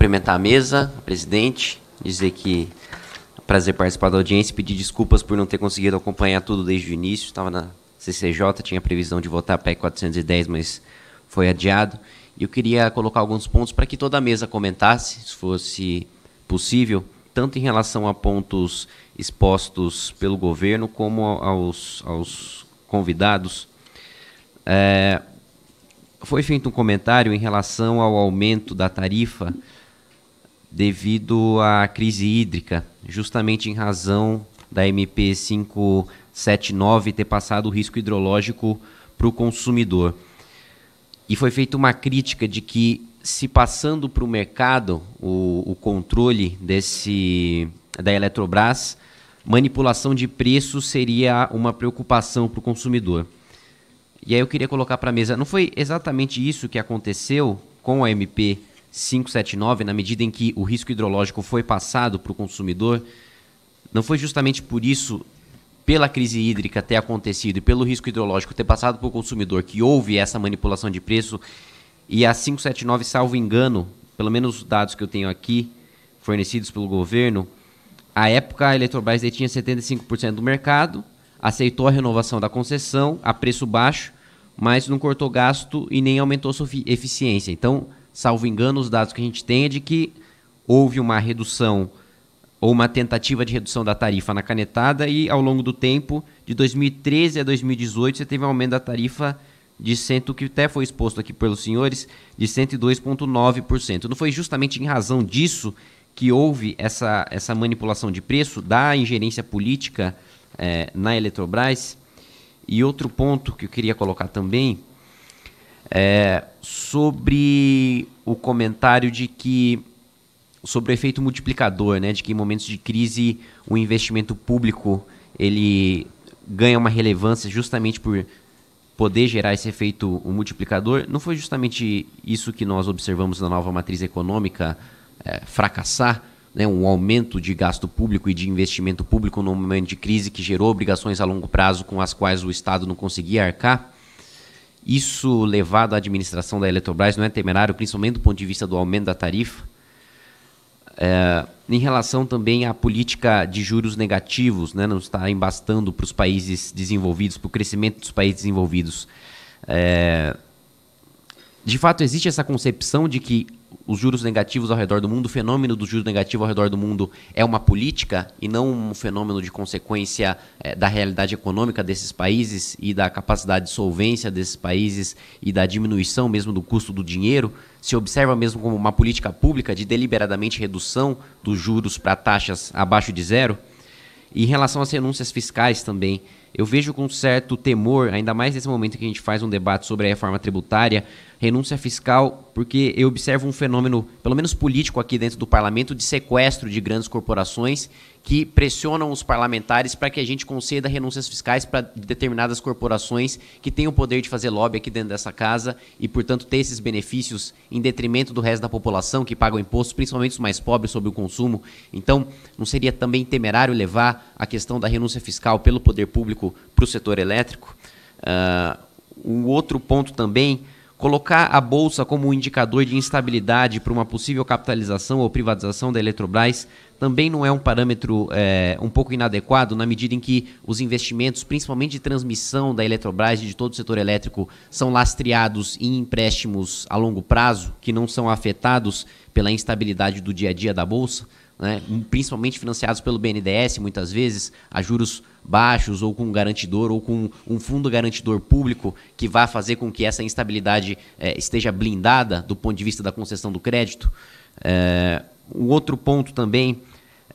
cumprimentar a mesa, presidente, dizer que é um prazer participar da audiência, pedir desculpas por não ter conseguido acompanhar tudo desde o início. Estava na CCJ, tinha previsão de votar a PEC 410, mas foi adiado. E eu queria colocar alguns pontos para que toda a mesa comentasse, se fosse possível, tanto em relação a pontos expostos pelo governo como aos, aos convidados. É, foi feito um comentário em relação ao aumento da tarifa devido à crise hídrica, justamente em razão da MP 579 ter passado o risco hidrológico para o consumidor. E foi feita uma crítica de que, se passando para o mercado o, o controle desse, da Eletrobras, manipulação de preço seria uma preocupação para o consumidor. E aí eu queria colocar para a mesa, não foi exatamente isso que aconteceu com a MP 579, na medida em que o risco hidrológico foi passado para o consumidor, não foi justamente por isso, pela crise hídrica ter acontecido e pelo risco hidrológico ter passado para o consumidor, que houve essa manipulação de preço. E a 579, salvo engano, pelo menos os dados que eu tenho aqui, fornecidos pelo governo, à época a Eletrobras detinha 75% do mercado, aceitou a renovação da concessão a preço baixo, mas não cortou gasto e nem aumentou sua eficiência. Então, salvo engano, os dados que a gente tem é de que houve uma redução ou uma tentativa de redução da tarifa na canetada e ao longo do tempo, de 2013 a 2018, você teve um aumento da tarifa de cento que até foi exposto aqui pelos senhores, de 102.9%. Não foi justamente em razão disso que houve essa, essa manipulação de preço da ingerência política é, na Eletrobras? E outro ponto que eu queria colocar também é, sobre o comentário de que sobre o efeito multiplicador, né, de que em momentos de crise o investimento público ele ganha uma relevância justamente por poder gerar esse efeito um multiplicador. Não foi justamente isso que nós observamos na nova matriz econômica é, fracassar, né, um aumento de gasto público e de investimento público no momento de crise que gerou obrigações a longo prazo com as quais o Estado não conseguia arcar. Isso levado à administração da Eletrobras não é temerário, principalmente do ponto de vista do aumento da tarifa? É, em relação também à política de juros negativos, né, não estarem bastando para os países desenvolvidos, para o crescimento dos países desenvolvidos. É, de fato, existe essa concepção de que os juros negativos ao redor do mundo, o fenômeno dos juros negativos ao redor do mundo é uma política e não um fenômeno de consequência é, da realidade econômica desses países e da capacidade de solvência desses países e da diminuição mesmo do custo do dinheiro, se observa mesmo como uma política pública de deliberadamente redução dos juros para taxas abaixo de zero. E em relação às renúncias fiscais também, eu vejo com certo temor, ainda mais nesse momento que a gente faz um debate sobre a reforma tributária, renúncia fiscal, porque eu observo um fenômeno, pelo menos político aqui dentro do parlamento, de sequestro de grandes corporações que pressionam os parlamentares para que a gente conceda renúncias fiscais para determinadas corporações que têm o poder de fazer lobby aqui dentro dessa casa e, portanto, ter esses benefícios em detrimento do resto da população que paga o imposto, principalmente os mais pobres sobre o consumo. Então, não seria também temerário levar a questão da renúncia fiscal pelo poder público para o setor elétrico. Uh, um outro ponto também, colocar a Bolsa como um indicador de instabilidade para uma possível capitalização ou privatização da Eletrobras também não é um parâmetro é, um pouco inadequado, na medida em que os investimentos, principalmente de transmissão da Eletrobras e de todo o setor elétrico, são lastreados em empréstimos a longo prazo, que não são afetados pela instabilidade do dia a dia da Bolsa né, principalmente financiados pelo BNDES, muitas vezes, a juros baixos ou com um garantidor ou com um fundo garantidor público que vá fazer com que essa instabilidade é, esteja blindada do ponto de vista da concessão do crédito. É, um outro ponto também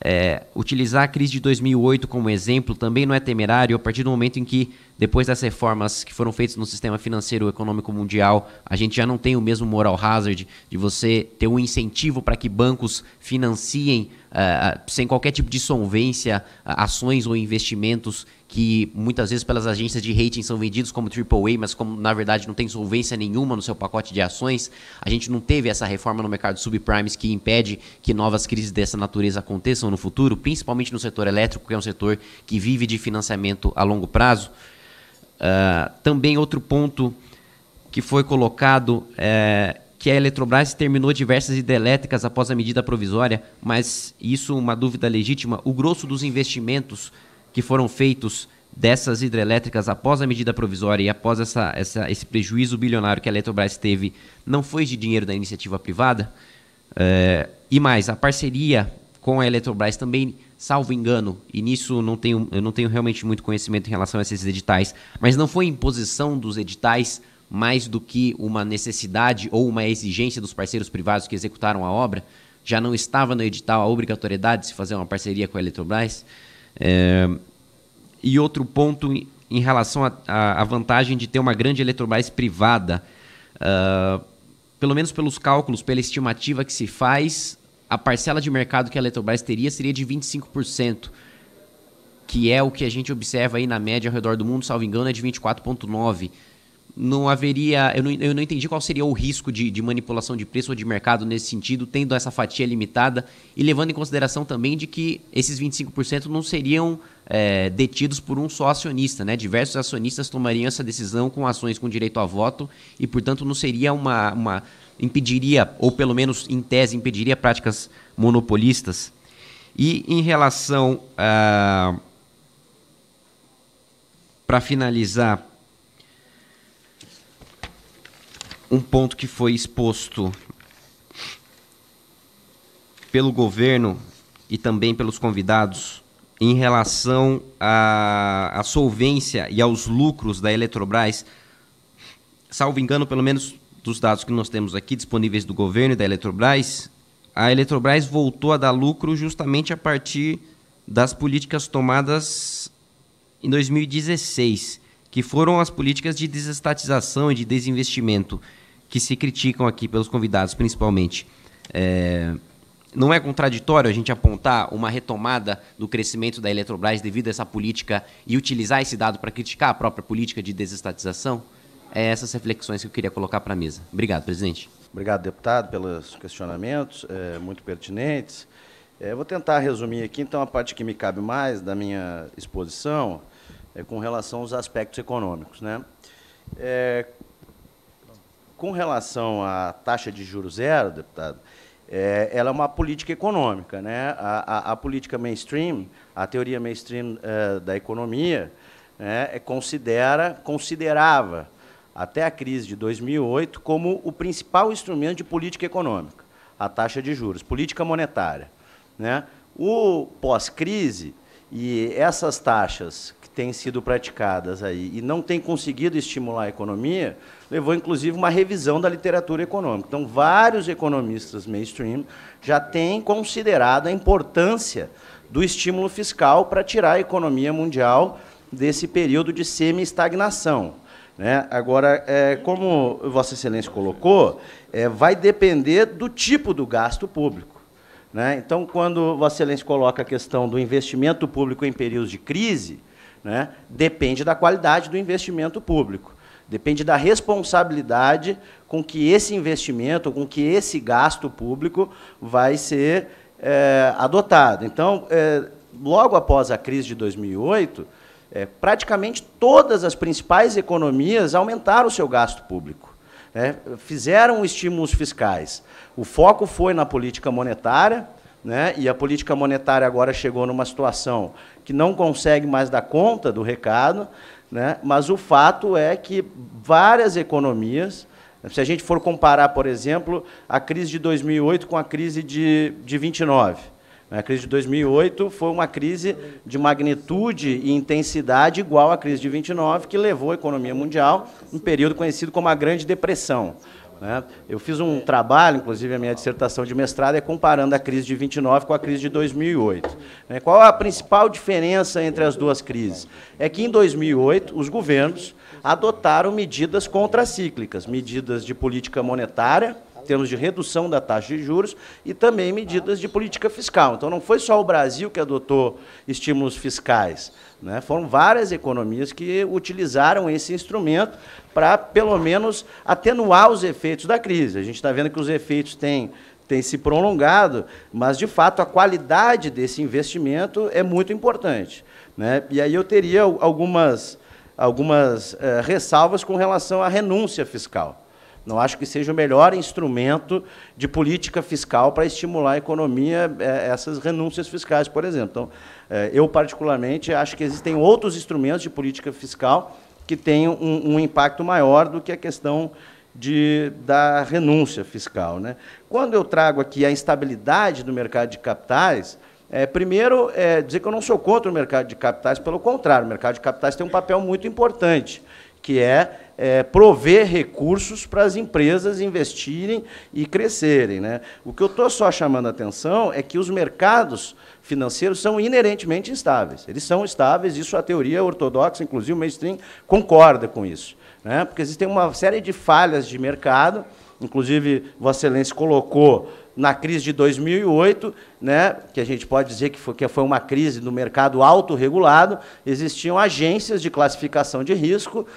é, utilizar a crise de 2008 como exemplo também não é temerário, a partir do momento em que, depois das reformas que foram feitas no sistema financeiro econômico mundial, a gente já não tem o mesmo moral hazard de você ter um incentivo para que bancos financiem eh, sem qualquer tipo de solvência, ações ou investimentos que muitas vezes pelas agências de rating são vendidos como AAA, mas como na verdade não tem solvência nenhuma no seu pacote de ações. A gente não teve essa reforma no mercado subprimes que impede que novas crises dessa natureza aconteçam no futuro, principalmente no setor elétrico, que é um setor que vive de financiamento a longo prazo. Uh, também outro ponto que foi colocado é, que a Eletrobras terminou diversas hidrelétricas após a medida provisória, mas isso uma dúvida legítima. O grosso dos investimentos que foram feitos dessas hidrelétricas após a medida provisória e após essa, essa, esse prejuízo bilionário que a Eletrobras teve não foi de dinheiro da iniciativa privada? É, e mais, a parceria com a Eletrobras também, salvo engano, e nisso não tenho, eu não tenho realmente muito conhecimento em relação a esses editais, mas não foi imposição dos editais mais do que uma necessidade ou uma exigência dos parceiros privados que executaram a obra, já não estava no edital a obrigatoriedade de se fazer uma parceria com a Eletrobras. É, e outro ponto em relação à vantagem de ter uma grande Eletrobras privada. Uh, pelo menos pelos cálculos, pela estimativa que se faz, a parcela de mercado que a Eletrobras teria seria de 25%, que é o que a gente observa aí na média ao redor do mundo, salvo engano, é de 24,9% não haveria. Eu não, eu não entendi qual seria o risco de, de manipulação de preço ou de mercado nesse sentido, tendo essa fatia limitada e levando em consideração também de que esses 25% não seriam é, detidos por um só acionista, né? Diversos acionistas tomariam essa decisão com ações com direito a voto e, portanto, não seria uma. uma impediria, ou pelo menos em tese, impediria práticas monopolistas. E em relação a. Ah, Para finalizar um ponto que foi exposto pelo governo e também pelos convidados em relação à, à solvência e aos lucros da Eletrobras, salvo engano, pelo menos dos dados que nós temos aqui disponíveis do governo e da Eletrobras, a Eletrobras voltou a dar lucro justamente a partir das políticas tomadas em 2016 que foram as políticas de desestatização e de desinvestimento que se criticam aqui pelos convidados, principalmente. É, não é contraditório a gente apontar uma retomada do crescimento da Eletrobras devido a essa política e utilizar esse dado para criticar a própria política de desestatização? É essas reflexões que eu queria colocar para a mesa. Obrigado, presidente. Obrigado, deputado, pelos questionamentos é, muito pertinentes. É, vou tentar resumir aqui, então, a parte que me cabe mais da minha exposição é, com relação aos aspectos econômicos. Né? É, com relação à taxa de juros zero, deputado, é, ela é uma política econômica. Né? A, a, a política mainstream, a teoria mainstream é, da economia, né, é, considera, considerava até a crise de 2008 como o principal instrumento de política econômica, a taxa de juros, política monetária. Né? O pós-crise, e essas taxas têm sido praticadas aí e não tem conseguido estimular a economia, levou inclusive uma revisão da literatura econômica. Então, vários economistas mainstream já têm considerado a importância do estímulo fiscal para tirar a economia mundial desse período de semi-estagnação. Né? Agora, é, como Vossa Excelência colocou, é, vai depender do tipo do gasto público. Né? Então, quando Vossa Excelência coloca a questão do investimento público em períodos de crise, né, depende da qualidade do investimento público. Depende da responsabilidade com que esse investimento, com que esse gasto público vai ser é, adotado. Então, é, logo após a crise de 2008, é, eh, praticamente todas as principais economias aumentaram o seu gasto público. Né? Fizeram estímulos fiscais. O foco foi na política monetária, né? e a política monetária agora chegou numa situação que não consegue mais dar conta do recado, né? mas o fato é que várias economias, se a gente for comparar, por exemplo, a crise de 2008 com a crise de, de 29, né? a crise de 2008 foi uma crise de magnitude e intensidade igual à crise de 29, que levou a economia mundial um período conhecido como a Grande Depressão. Né? Eu fiz um trabalho, inclusive a minha dissertação de mestrado é comparando a crise de 29 com a crise de 2008. Né? Qual a principal diferença entre as duas crises? É que em 2008 os governos adotaram medidas contracíclicas, medidas de política monetária, termos de redução da taxa de juros e também medidas de política fiscal. Então, não foi só o Brasil que adotou estímulos fiscais. Né? Foram várias economias que utilizaram esse instrumento para, pelo menos, atenuar os efeitos da crise. A gente está vendo que os efeitos têm se prolongado, mas de fato a qualidade desse investimento é muito importante. Né? E aí eu teria algumas, algumas eh, ressalvas com relação à renúncia fiscal. Não acho que seja o melhor instrumento de política fiscal para estimular a economia, é, essas renúncias fiscais, por exemplo. Então, é, eu, particularmente, acho que existem outros instrumentos de política fiscal que tenham um, um impacto maior do que a questão de, da renúncia fiscal. Né? Quando eu trago aqui a instabilidade do mercado de capitais, é, primeiro, é, dizer que eu não sou contra o mercado de capitais, pelo contrário, o mercado de capitais tem um papel muito importante, que é é, prover recursos para as empresas investirem e crescerem. Né? O que eu estou só chamando a atenção é que os mercados financeiros são inerentemente instáveis. Eles são estáveis, isso a teoria ortodoxa, inclusive o mainstream, concorda com isso. Né? Porque existem uma série de falhas de mercado, inclusive Vossa Excelência colocou na crise de 2008, né, que a gente pode dizer que foi, que foi uma crise do mercado autorregulado, existiam agências de classificação de risco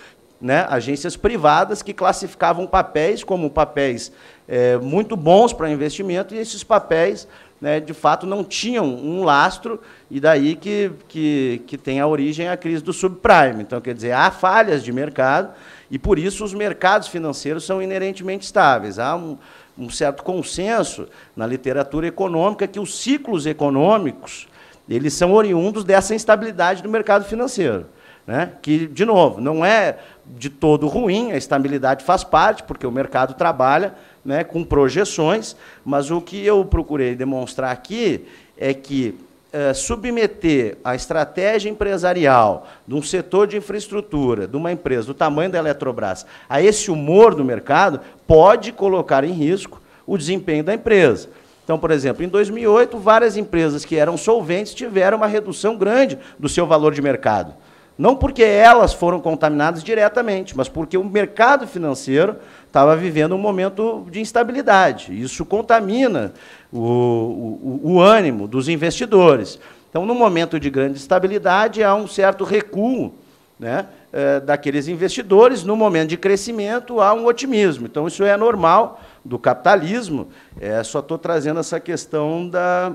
né, agências privadas que classificavam papéis como papéis é, muito bons para investimento, e esses papéis, né, de fato, não tinham um lastro, e daí que, que, que tem a origem a crise do subprime. Então, quer dizer, há falhas de mercado, e por isso os mercados financeiros são inerentemente estáveis. Há um, um certo consenso na literatura econômica que os ciclos econômicos eles são oriundos dessa instabilidade do mercado financeiro. Né? Que, de novo, não é de todo ruim, a estabilidade faz parte, porque o mercado trabalha né, com projeções, mas o que eu procurei demonstrar aqui é que é, submeter a estratégia empresarial de um setor de infraestrutura, de uma empresa do tamanho da Eletrobras, a esse humor do mercado, pode colocar em risco o desempenho da empresa. Então, por exemplo, em 2008, várias empresas que eram solventes tiveram uma redução grande do seu valor de mercado. Não porque elas foram contaminadas diretamente, mas porque o mercado financeiro estava vivendo um momento de instabilidade. Isso contamina o, o, o ânimo dos investidores. Então, no momento de grande estabilidade, há um certo recuo né, eh, daqueles investidores. No momento de crescimento, há um otimismo. Então, isso é normal do capitalismo. É, só estou trazendo essa questão da,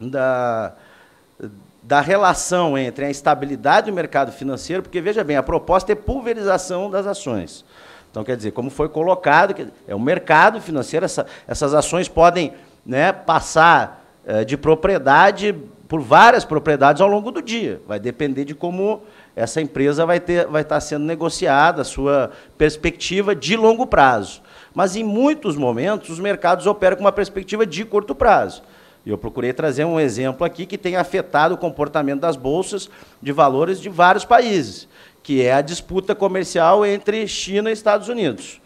da, da relação entre a estabilidade do mercado financeiro, porque veja bem, a proposta é pulverização das ações. Então, quer dizer, como foi colocado, é o mercado financeiro, essa, essas ações podem né, passar eh, de propriedade por várias propriedades ao longo do dia. Vai depender de como essa empresa vai, ter, vai estar sendo negociada, a sua perspectiva de longo prazo. Mas, em muitos momentos, os mercados operam com uma perspectiva de curto prazo. Eu procurei trazer um exemplo aqui que tem afetado o comportamento das bolsas de valores de vários países, que é a disputa comercial entre China e Estados Unidos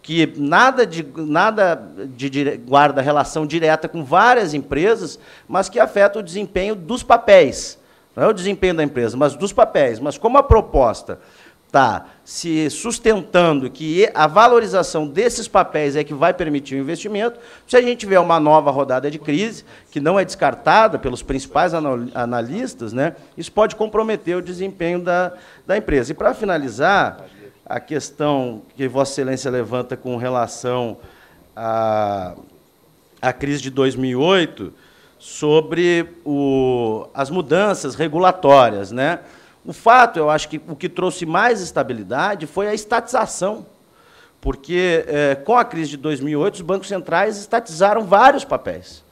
que nada de, nada de guarda relação direta com várias empresas, mas que afeta o desempenho dos papéis. Não é o desempenho da empresa, mas dos papéis. Mas como a proposta está se sustentando que a valorização desses papéis é que vai permitir o investimento, se a gente tiver uma nova rodada de crise, que não é descartada pelos principais analistas, né, isso pode comprometer o desempenho da, da empresa. E, para finalizar, a questão que Vossa Excelência levanta com relação à, à crise de 2008 sobre o, as mudanças regulatórias, né? O fato, eu acho que o que trouxe mais estabilidade foi a estatização. Porque é, com a crise de 2008, os bancos centrais estatizaram vários papéis.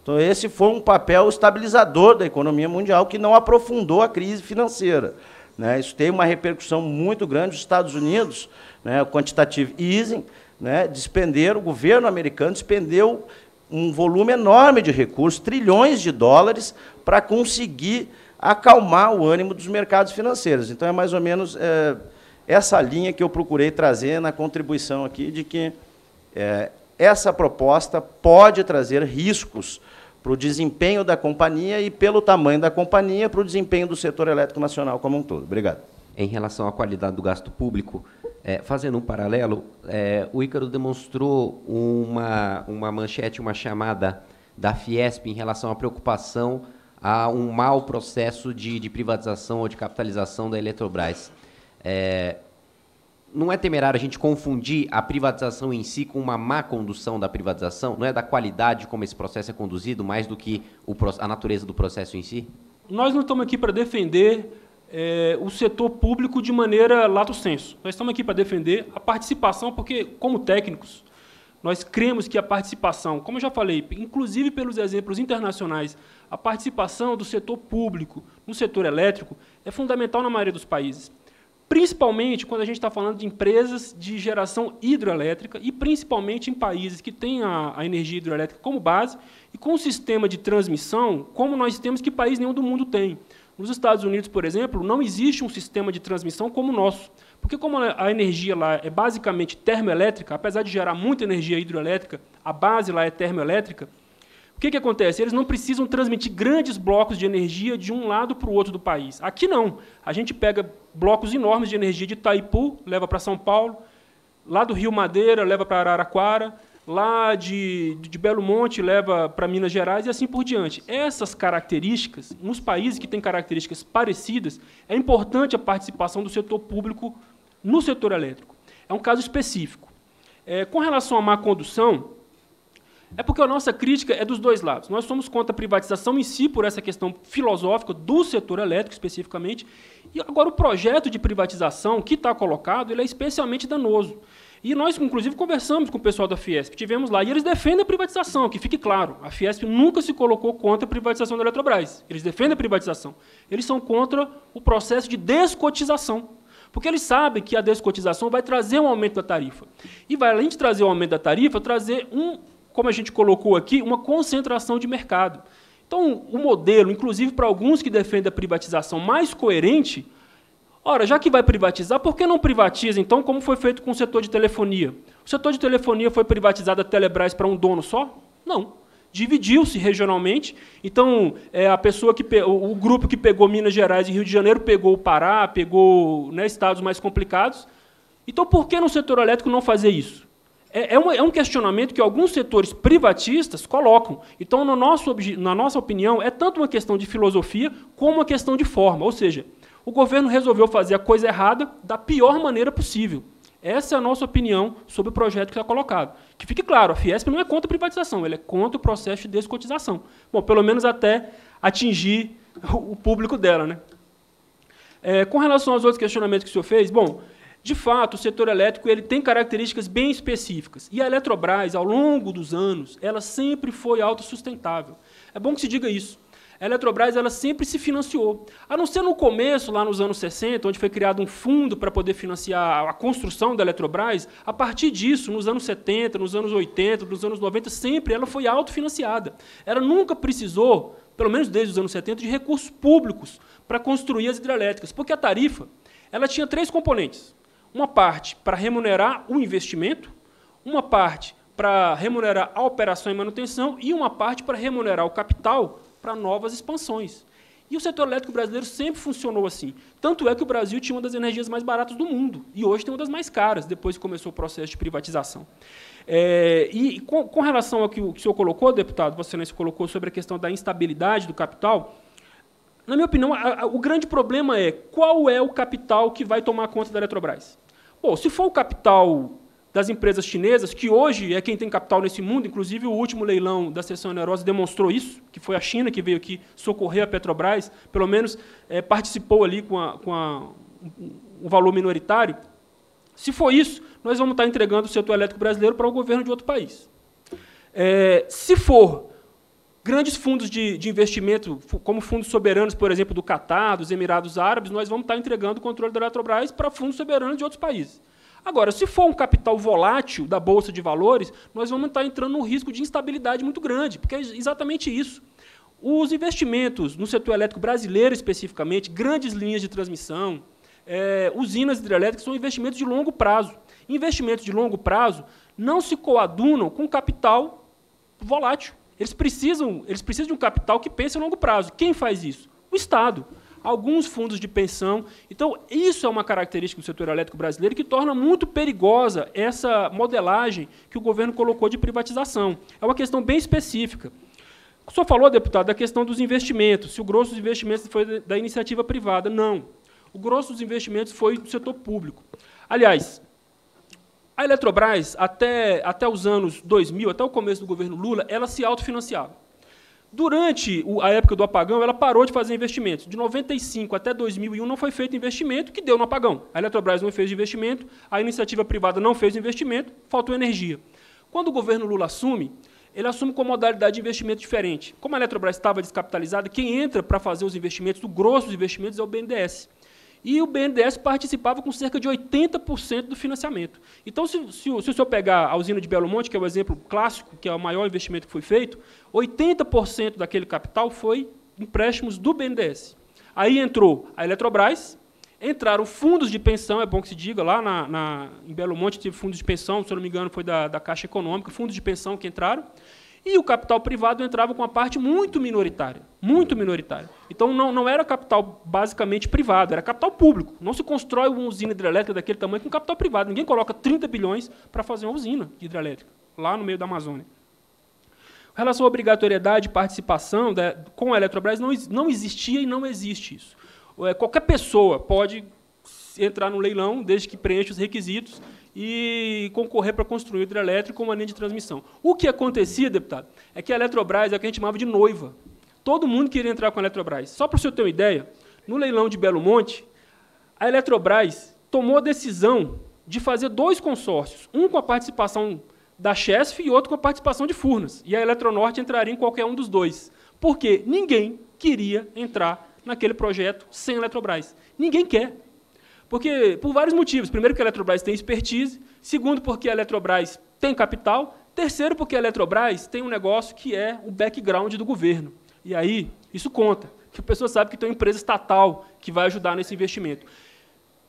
Então, esse foi um papel estabilizador da economia mundial que não aprofundou a crise financeira. Né? Isso tem uma repercussão muito grande. Os Estados Unidos, né, o quantitative easing, né, despenderam, o governo americano despendeu um volume enorme de recursos, trilhões de dólares, para conseguir acalmar o ânimo dos mercados financeiros. Então, é mais ou menos é, essa linha que eu procurei trazer na contribuição aqui, de que é, essa proposta pode trazer riscos para o desempenho da companhia e, pelo tamanho da companhia, para o desempenho do setor elétrico nacional como um todo. Obrigado. Em relação à qualidade do gasto público, é, fazendo um paralelo, é, o Ícaro demonstrou uma, uma manchete, uma chamada da Fiesp em relação à preocupação a um mau processo de, de privatização ou de capitalização da Eletrobras. É, não é temerário a gente confundir a privatização em si com uma má condução da privatização? Não é da qualidade como esse processo é conduzido, mais do que o, a natureza do processo em si? Nós não estamos aqui para defender é, o setor público de maneira lato senso. Nós estamos aqui para defender a participação, porque, como técnicos, nós cremos que a participação, como eu já falei, inclusive pelos exemplos internacionais, a participação do setor público no setor elétrico é fundamental na maioria dos países. Principalmente quando a gente está falando de empresas de geração hidroelétrica e principalmente em países que têm a, a energia hidroelétrica como base e com um sistema de transmissão como nós temos que país nenhum do mundo tem. Nos Estados Unidos, por exemplo, não existe um sistema de transmissão como o nosso. Porque como a energia lá é basicamente termoelétrica, apesar de gerar muita energia hidroelétrica, a base lá é termoelétrica, o que, que acontece? Eles não precisam transmitir grandes blocos de energia de um lado para o outro do país. Aqui não. A gente pega blocos enormes de energia de Itaipu, leva para São Paulo, lá do Rio Madeira, leva para Araraquara, lá de, de Belo Monte, leva para Minas Gerais e assim por diante. Essas características, nos países que têm características parecidas, é importante a participação do setor público no setor elétrico. É um caso específico. É, com relação à má condução, é porque a nossa crítica é dos dois lados. Nós somos contra a privatização em si, por essa questão filosófica do setor elétrico especificamente. E agora o projeto de privatização que está colocado ele é especialmente danoso. E nós, inclusive, conversamos com o pessoal da Fiesp, tivemos lá, e eles defendem a privatização, que fique claro, a Fiesp nunca se colocou contra a privatização da Eletrobras. Eles defendem a privatização. Eles são contra o processo de descotização porque eles sabem que a descotização vai trazer um aumento da tarifa. E vai, além de trazer um aumento da tarifa, trazer um, como a gente colocou aqui, uma concentração de mercado. Então, o modelo, inclusive para alguns que defendem a privatização mais coerente, ora, já que vai privatizar, por que não privatiza, então, como foi feito com o setor de telefonia? O setor de telefonia foi privatizado a Telebrás para um dono só? Não dividiu-se regionalmente. Então, é, a pessoa que o, grupo que pegou Minas Gerais e Rio de Janeiro pegou o Pará, pegou né, estados mais complicados. Então, por que no setor elétrico não fazer isso? É, é, é um questionamento que alguns setores privatistas colocam. Então, no nosso, na nossa opinião, é tanto uma questão de filosofia como uma questão de forma. Ou seja, o governo resolveu fazer a coisa errada da pior maneira possível. Essa é a nossa opinião sobre o projeto que está colocado. Que fique claro, a Fiesp não é contra a privatização, ela é contra o processo de descotização. Bom, pelo menos até atingir o público dela. Né? É, com relação aos outros questionamentos que o senhor fez, bom, de fato, o setor elétrico ele tem características bem específicas. E a Eletrobras, ao longo dos anos, ela sempre foi autossustentável. É bom que se diga isso a Eletrobras ela sempre se financiou. A não ser no começo, lá nos anos 60, onde foi criado um fundo para poder financiar a construção da Eletrobras, a partir disso, nos anos 70, nos anos 80, nos anos 90, sempre ela foi autofinanciada. Ela nunca precisou, pelo menos desde os anos 70, de recursos públicos para construir as hidrelétricas, porque a tarifa ela tinha três componentes. Uma parte para remunerar o investimento, uma parte para remunerar a operação e manutenção e uma parte para remunerar o capital para novas expansões. E o setor elétrico brasileiro sempre funcionou assim. Tanto é que o Brasil tinha uma das energias mais baratas do mundo, e hoje tem uma das mais caras, depois que começou o processo de privatização. É, e com, com, relação ao que o, que o senhor colocou, deputado, Vossa se colocou sobre a questão da instabilidade do capital, na minha opinião, a, a, o grande problema é qual é o capital que vai tomar conta da Eletrobras. Bom, se for o capital das empresas chinesas, que hoje é quem tem capital nesse mundo, inclusive o último leilão da sessão onerosa demonstrou isso, que foi a China que veio aqui socorrer a Petrobras, pelo menos é, participou ali com, a, com a, um valor minoritário. Se for isso, nós vamos estar entregando o setor elétrico brasileiro para o governo de outro país. É, se for grandes fundos de, de, investimento, como fundos soberanos, por exemplo, do Catar, dos Emirados Árabes, nós vamos estar entregando o controle da Eletrobras para fundos soberanos de outros países. Agora, se for um capital volátil da bolsa de valores, nós vamos estar entrando num risco de instabilidade muito grande, porque é exatamente isso. Os investimentos no setor elétrico brasileiro, especificamente, grandes linhas de transmissão, é, usinas hidrelétricas, são investimentos de longo prazo. Investimentos de longo prazo não se coadunam com capital volátil. Eles precisam, eles precisam de um capital que pense a longo prazo. Quem faz isso? O Estado alguns fundos de pensão. Então, isso é uma característica do setor elétrico brasileiro que torna muito perigosa essa modelagem que o governo colocou de privatização. É uma questão bem específica. O senhor falou, deputado, da questão dos investimentos, se o grosso dos investimentos foi da iniciativa privada. Não. O grosso dos investimentos foi do setor público. Aliás, a Eletrobras, até, até os anos 2000, até o começo do governo Lula, ela se autofinanciava. Durante a época do apagão, ela parou de fazer investimentos. De 95 até 2001 não foi feito investimento, que deu no apagão. A Eletrobras não fez investimento, a iniciativa privada não fez investimento, faltou energia. Quando o governo Lula assume, ele assume com modalidade de investimento diferente. Como a Eletrobras estava descapitalizada, quem entra para fazer os investimentos, o grosso dos investimentos, é o BNDES e o BNDES participava com cerca de 80% do financiamento. Então, se, se, se o senhor pegar a usina de Belo Monte, que é o exemplo clássico, que é o maior investimento que foi feito, 80% daquele capital foi empréstimos do BNDES. Aí entrou a Eletrobras, entraram fundos de pensão, é bom que se diga, lá na, na em Belo Monte teve fundos de pensão, se eu não me engano foi da, da Caixa Econômica, fundos de pensão que entraram, e o capital privado entrava com uma parte muito minoritária, muito minoritária. Então não, não era capital basicamente privado, era capital público. Não se constrói uma usina hidrelétrica daquele tamanho com capital privado. Ninguém coloca 30 bilhões para fazer uma usina hidrelétrica lá no meio da Amazônia. Em relação à obrigatoriedade e participação da, com a Eletrobras, não, não existia e não existe isso. É, qualquer pessoa pode entrar no leilão, desde que preencha os requisitos, e concorrer para construir hidrelétrico com uma linha de transmissão. O que acontecia, deputado, é que a Eletrobras é o que a gente chamava de noiva. Todo mundo queria entrar com a Eletrobras. Só para o senhor ter uma ideia, no leilão de Belo Monte, a Eletrobras tomou a decisão de fazer dois consórcios, um com a participação da Chesf e outro com a participação de Furnas. E a Eletronorte entraria em qualquer um dos dois. Porque ninguém queria entrar naquele projeto sem a Eletrobras. Ninguém quer. Porque, por vários motivos. Primeiro, que a Eletrobras tem expertise. Segundo, porque a Eletrobras tem capital. Terceiro, porque a Eletrobras tem um negócio que é o background do governo. E aí, isso conta. Que a pessoa sabe que tem uma empresa estatal que vai ajudar nesse investimento.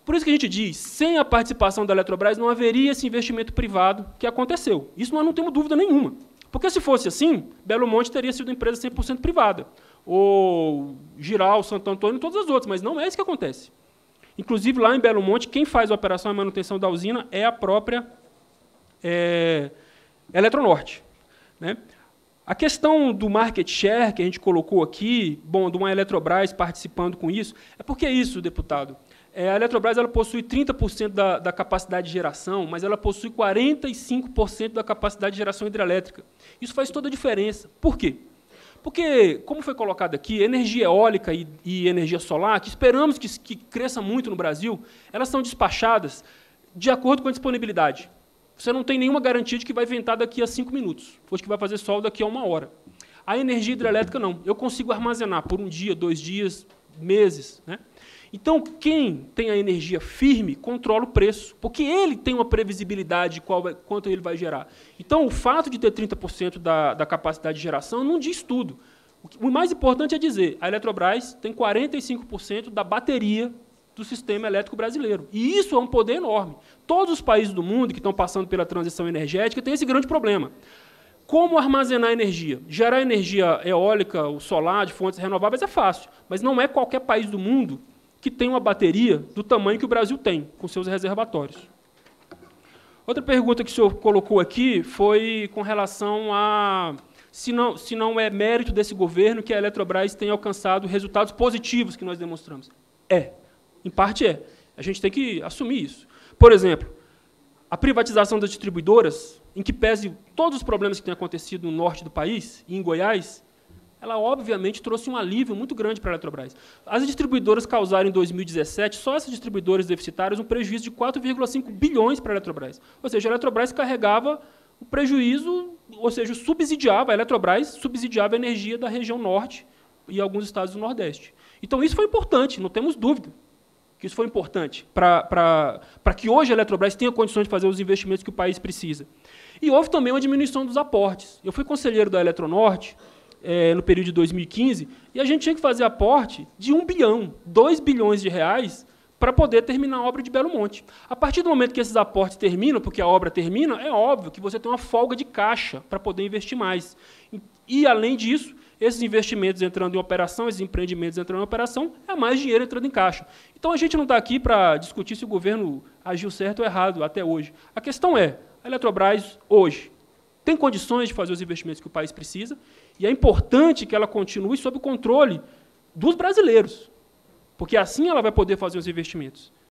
Por isso que a gente diz, sem a participação da Eletrobras não haveria esse investimento privado que aconteceu. Isso nós não temos dúvida nenhuma. Porque se fosse assim, Belo Monte teria sido uma empresa 100% privada. Ou Giral, Santo Antônio, todas as outras, mas não é isso que acontece. Inclusive, lá em Belo Monte, quem faz a operação e manutenção da usina é a própria é, Eletronorte. Né? A questão do market share que a gente colocou aqui, bom, de uma Eletrobras participando com isso, é porque é isso, deputado. É, a Eletrobras ela possui 30% da, da, capacidade de geração, mas ela possui 45% da capacidade de geração hidrelétrica. Isso faz toda a diferença. Por quê? Porque, como foi colocado aqui, energia eólica e, e energia solar, que esperamos que, que cresça muito no Brasil, elas são despachadas de acordo com a disponibilidade. Você não tem nenhuma garantia de que vai ventar daqui a cinco minutos, ou de que vai fazer sol daqui a uma hora. A energia hidrelétrica, não. Eu consigo armazenar por um dia, dois dias, meses. Né? Então, quem tem a energia firme controla o preço, porque ele tem uma previsibilidade de qual, é, quanto ele vai gerar. Então, o fato de ter 30% da, da capacidade de geração não diz tudo. O, que, o mais importante é dizer: a Eletrobras tem 45% da bateria do sistema elétrico brasileiro. E isso é um poder enorme. Todos os países do mundo que estão passando pela transição energética têm esse grande problema. Como armazenar energia? Gerar energia eólica ou solar de fontes renováveis é fácil, mas não é qualquer país do mundo que tem uma bateria do tamanho que o Brasil tem, com seus reservatórios. Outra pergunta que o senhor colocou aqui foi com relação a se não, se não é mérito desse governo que a Eletrobras tenha alcançado resultados positivos que nós demonstramos. É, em parte é. A gente tem que assumir isso. Por exemplo, a privatização das distribuidoras, em que pese todos os problemas que têm acontecido no norte do país e em Goiás, ela obviamente trouxe um alívio muito grande para a Eletrobras. As distribuidoras causaram em 2017, só essas distribuidoras deficitárias, um prejuízo de 4,5 bilhões para a Eletrobras. Ou seja, a Eletrobras carregava o prejuízo, ou seja, subsidiava, a Eletrobras subsidiava a energia da região norte e alguns estados do Nordeste. Então isso foi importante, não temos dúvida que isso foi importante para que hoje a Eletrobras tenha condições de fazer os investimentos que o país precisa. E houve também uma diminuição dos aportes. Eu fui conselheiro da Eletronorte é, no período de 2015, e a gente tinha que fazer aporte de 1 bilhão, 2 bilhões de reais para poder terminar a obra de Belo Monte. A partir do momento que esses aportes terminam, porque a obra termina, é óbvio que você tem uma folga de caixa para poder investir mais. E, além disso, esses investimentos entrando em operação, esses empreendimentos entrando em operação, é mais dinheiro entrando em caixa. Então, a gente não está aqui para discutir se o governo agiu certo ou errado até hoje. A questão é, a Eletrobras, hoje, tem condições de fazer os investimentos que o país precisa e é importante que ela continue sob o controle dos brasileiros, porque assim ela vai poder fazer os investimentos.